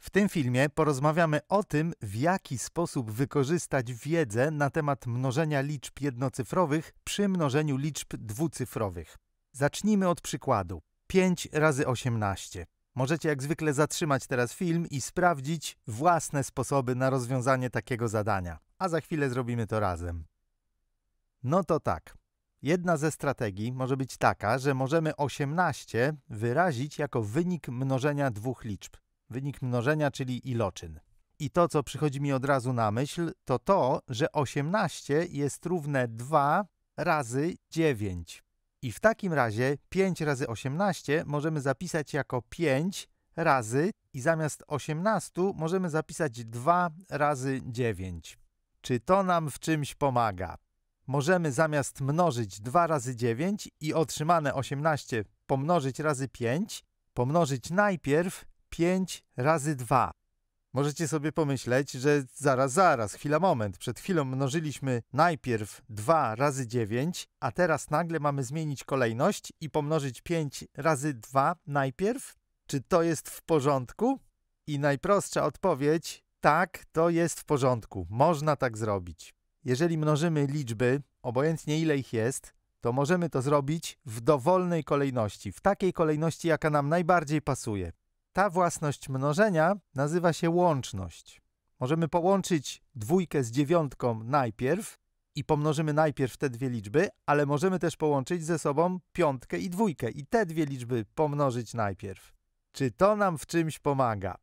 W tym filmie porozmawiamy o tym, w jaki sposób wykorzystać wiedzę na temat mnożenia liczb jednocyfrowych przy mnożeniu liczb dwucyfrowych. Zacznijmy od przykładu. 5 razy 18. Możecie jak zwykle zatrzymać teraz film i sprawdzić własne sposoby na rozwiązanie takiego zadania. A za chwilę zrobimy to razem. No to tak. Jedna ze strategii może być taka, że możemy 18 wyrazić jako wynik mnożenia dwóch liczb wynik mnożenia, czyli iloczyn. I to, co przychodzi mi od razu na myśl, to to, że 18 jest równe 2 razy 9. I w takim razie 5 razy 18 możemy zapisać jako 5 razy i zamiast 18 możemy zapisać 2 razy 9. Czy to nam w czymś pomaga? Możemy zamiast mnożyć 2 razy 9 i otrzymane 18 pomnożyć razy 5, pomnożyć najpierw 5 razy 2. Możecie sobie pomyśleć, że zaraz, zaraz, chwila, moment. Przed chwilą mnożyliśmy najpierw 2 razy 9, a teraz nagle mamy zmienić kolejność i pomnożyć 5 razy 2 najpierw? Czy to jest w porządku? I najprostsza odpowiedź: tak, to jest w porządku. Można tak zrobić. Jeżeli mnożymy liczby, obojętnie ile ich jest, to możemy to zrobić w dowolnej kolejności, w takiej kolejności, jaka nam najbardziej pasuje. Ta własność mnożenia nazywa się łączność. Możemy połączyć dwójkę z dziewiątką najpierw i pomnożymy najpierw te dwie liczby, ale możemy też połączyć ze sobą piątkę i dwójkę i te dwie liczby pomnożyć najpierw. Czy to nam w czymś pomaga?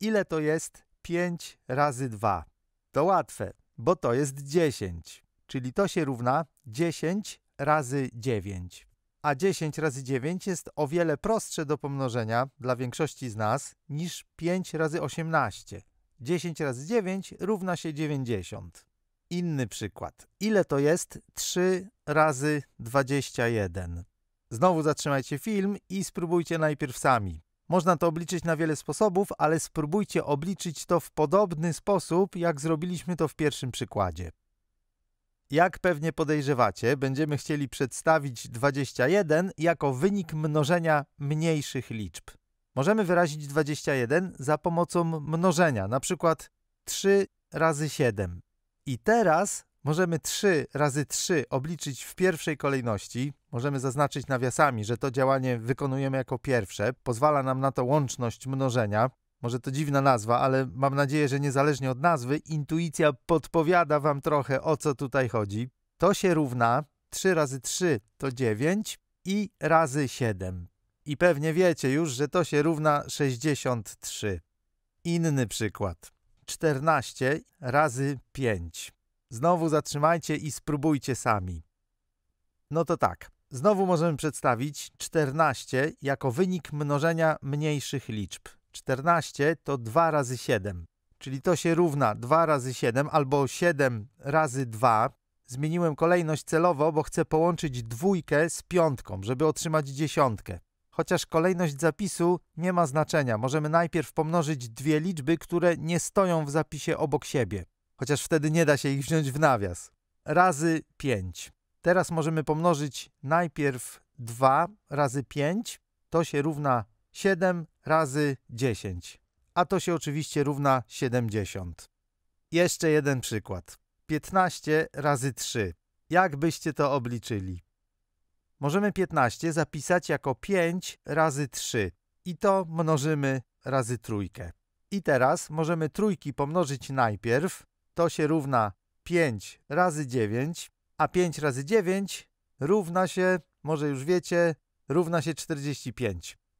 Ile to jest 5 razy 2? To łatwe, bo to jest 10, czyli to się równa 10 razy 9 a 10 razy 9 jest o wiele prostsze do pomnożenia dla większości z nas niż 5 razy 18. 10 razy 9 równa się 90. Inny przykład. Ile to jest 3 razy 21? Znowu zatrzymajcie film i spróbujcie najpierw sami. Można to obliczyć na wiele sposobów, ale spróbujcie obliczyć to w podobny sposób, jak zrobiliśmy to w pierwszym przykładzie. Jak pewnie podejrzewacie, będziemy chcieli przedstawić 21 jako wynik mnożenia mniejszych liczb. Możemy wyrazić 21 za pomocą mnożenia, na przykład 3 razy 7. I teraz możemy 3 razy 3 obliczyć w pierwszej kolejności. Możemy zaznaczyć nawiasami, że to działanie wykonujemy jako pierwsze. Pozwala nam na to łączność mnożenia. Może to dziwna nazwa, ale mam nadzieję, że niezależnie od nazwy, intuicja podpowiada Wam trochę o co tutaj chodzi. To się równa 3 razy 3 to 9 i razy 7. I pewnie wiecie już, że to się równa 63. Inny przykład. 14 razy 5. Znowu zatrzymajcie i spróbujcie sami. No to tak. Znowu możemy przedstawić 14 jako wynik mnożenia mniejszych liczb. 14 to 2 razy 7, czyli to się równa 2 razy 7 albo 7 razy 2. Zmieniłem kolejność celowo, bo chcę połączyć dwójkę z piątką, żeby otrzymać dziesiątkę. Chociaż kolejność zapisu nie ma znaczenia, możemy najpierw pomnożyć dwie liczby, które nie stoją w zapisie obok siebie, chociaż wtedy nie da się ich wziąć w nawias. Razy 5. Teraz możemy pomnożyć najpierw 2 razy 5, to się równa 7 razy 10, a to się oczywiście równa 70. Jeszcze jeden przykład. 15 razy 3. Jak byście to obliczyli? Możemy 15 zapisać jako 5 razy 3 i to mnożymy razy trójkę. I teraz możemy trójki pomnożyć najpierw. To się równa 5 razy 9, a 5 razy 9 równa się, może już wiecie, równa się 45.